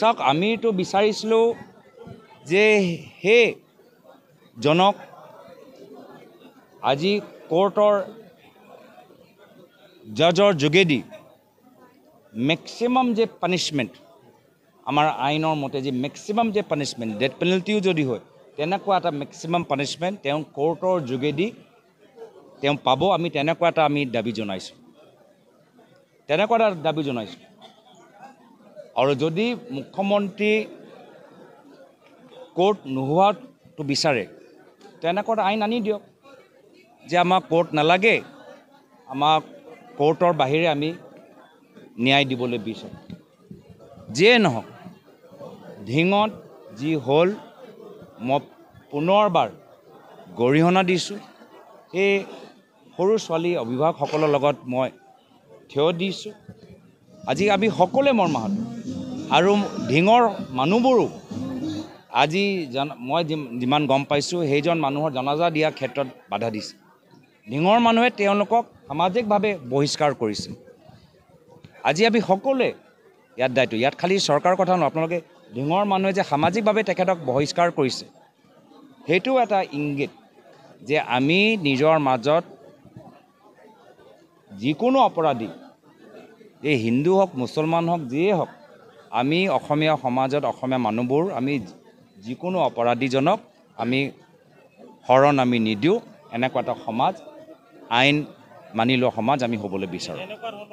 চাওক আমিতো বিচাৰিছিলোঁ যে সেই জনক আজি কোৰ্টৰ জাজৰ যোগেদি মেক্সিমাম যে পানিছমেণ্ট আমাৰ আইনৰ মতে যি মেক্সিমাম যে পানিছমেণ্ট ডেথ পেনাল্টিও যদি হয় তেনেকুৱা এটা মেক্সিমাম পানিছমেণ্ট তেওঁ কোৰ্টৰ যোগেদি তেওঁ পাব আমি তেনেকুৱা এটা আমি দাবী জনাইছোঁ তেনেকুৱা এটা দাবী জনাইছোঁ আৰু যদি মুখ্যমন্ত্ৰী কোৰ্ট নোহোৱাটো বিচাৰে তেনেকুৱা আইন আনি দিয়ক যে আমাক কোৰ্ট নালাগে আমাক কোৰ্টৰ বাহিৰে আমি ন্যায় দিবলৈ বিচাৰোঁ যিয়ে নহওক ধিঙত যি হ'ল মই পুনৰবাৰ গৰিহণা দিছোঁ সেই সৰু ছোৱালী অভিভাৱকসকলৰ লগত মই থিয় দিছোঁ আজি আমি সকলোৱে মৰ্মাহত আৰু ঢিঙৰ মানুহবোৰো আজি জান মই যিমান গম পাইছোঁ সেইজন মানুহৰ জনাজা দিয়াৰ ক্ষেত্ৰত বাধা দিছে ঢিঙৰ মানুহে তেওঁলোকক সামাজিকভাৱে বহিষ্কাৰ কৰিছে আজি আমি সকলোৱে ইয়াত দায়িত্ব ইয়াত খালী চৰকাৰৰ কথা নহয় আপোনালোকে ঢিঙৰ মানুহে যে সামাজিকভাৱে তেখেতক বহিষ্কাৰ কৰিছে সেইটো এটা ইংগিত যে আমি নিজৰ মাজত যিকোনো অপৰাধী এই হিন্দু হওক মুছলমান হওক যিয়ে হওক আমি অসমীয়া সমাজত অসমীয়া মানুহবোৰ আমি যিকোনো অপৰাধীজনক আমি শৰণ আমি নিদিওঁ এনেকুৱা এটা সমাজ আইন মানি লোৱা সমাজ আমি হ'বলৈ বিচাৰোঁ